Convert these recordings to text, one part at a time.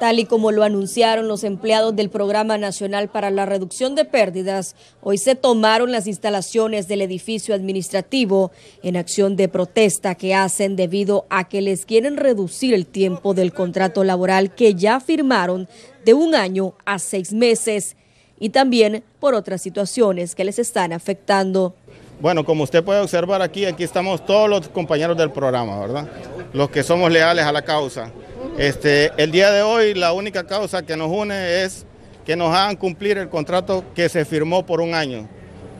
Tal y como lo anunciaron los empleados del Programa Nacional para la Reducción de Pérdidas, hoy se tomaron las instalaciones del edificio administrativo en acción de protesta que hacen debido a que les quieren reducir el tiempo del contrato laboral que ya firmaron de un año a seis meses y también por otras situaciones que les están afectando. Bueno, como usted puede observar aquí, aquí estamos todos los compañeros del programa, ¿verdad? Los que somos leales a la causa. Este, el día de hoy la única causa que nos une es que nos hagan cumplir el contrato que se firmó por un año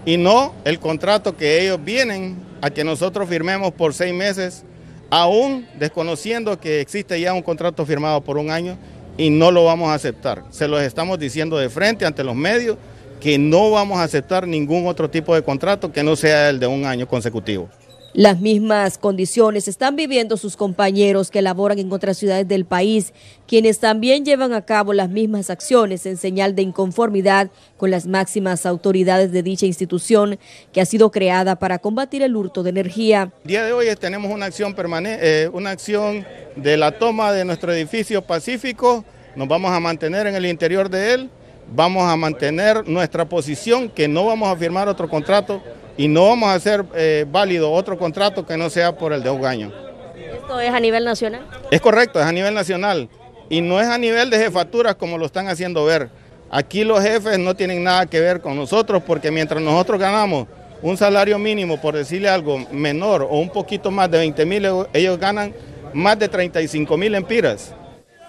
y no el contrato que ellos vienen a que nosotros firmemos por seis meses, aún desconociendo que existe ya un contrato firmado por un año y no lo vamos a aceptar. Se los estamos diciendo de frente ante los medios que no vamos a aceptar ningún otro tipo de contrato que no sea el de un año consecutivo. Las mismas condiciones están viviendo sus compañeros que laboran en otras ciudades del país, quienes también llevan a cabo las mismas acciones en señal de inconformidad con las máximas autoridades de dicha institución que ha sido creada para combatir el hurto de energía. El día de hoy tenemos una acción permanente, eh, una acción de la toma de nuestro edificio pacífico. Nos vamos a mantener en el interior de él vamos a mantener nuestra posición que no vamos a firmar otro contrato y no vamos a hacer eh, válido otro contrato que no sea por el de Ugaño. ¿Esto es a nivel nacional? Es correcto, es a nivel nacional y no es a nivel de jefaturas como lo están haciendo ver. Aquí los jefes no tienen nada que ver con nosotros porque mientras nosotros ganamos un salario mínimo, por decirle algo, menor o un poquito más de 20 mil, ellos ganan más de 35 mil empiras.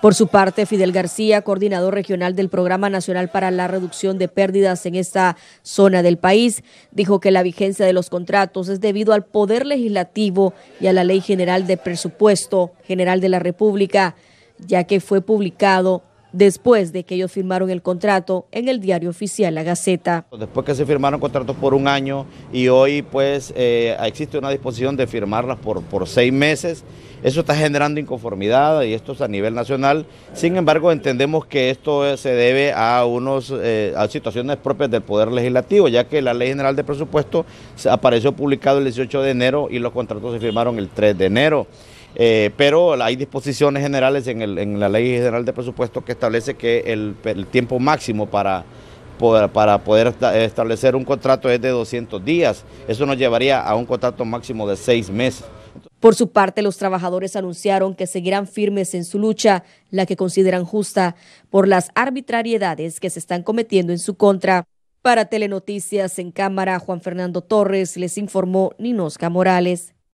Por su parte, Fidel García, coordinador regional del Programa Nacional para la Reducción de Pérdidas en esta zona del país, dijo que la vigencia de los contratos es debido al Poder Legislativo y a la Ley General de Presupuesto General de la República, ya que fue publicado después de que ellos firmaron el contrato en el diario oficial La Gaceta. Después que se firmaron contratos por un año y hoy pues eh, existe una disposición de firmarlas por, por seis meses, eso está generando inconformidad y esto es a nivel nacional. Sin embargo, entendemos que esto eh, se debe a, unos, eh, a situaciones propias del Poder Legislativo, ya que la Ley General de Presupuesto apareció publicado el 18 de enero y los contratos se firmaron el 3 de enero. Eh, pero hay disposiciones generales en, la Ley General de Presupuesto que establece que el, tiempo máximo para poder, para poder establecer un contrato es de 200 días. Eso nos llevaría a un contrato máximo de seis meses. Por su parte, los trabajadores anunciaron que seguirán firmes en su lucha, la que consideran justa, por las arbitrariedades que se están cometiendo en su contra. Para Telenoticias en cámara, Juan Fernando Torres les informó Ninosca Morales.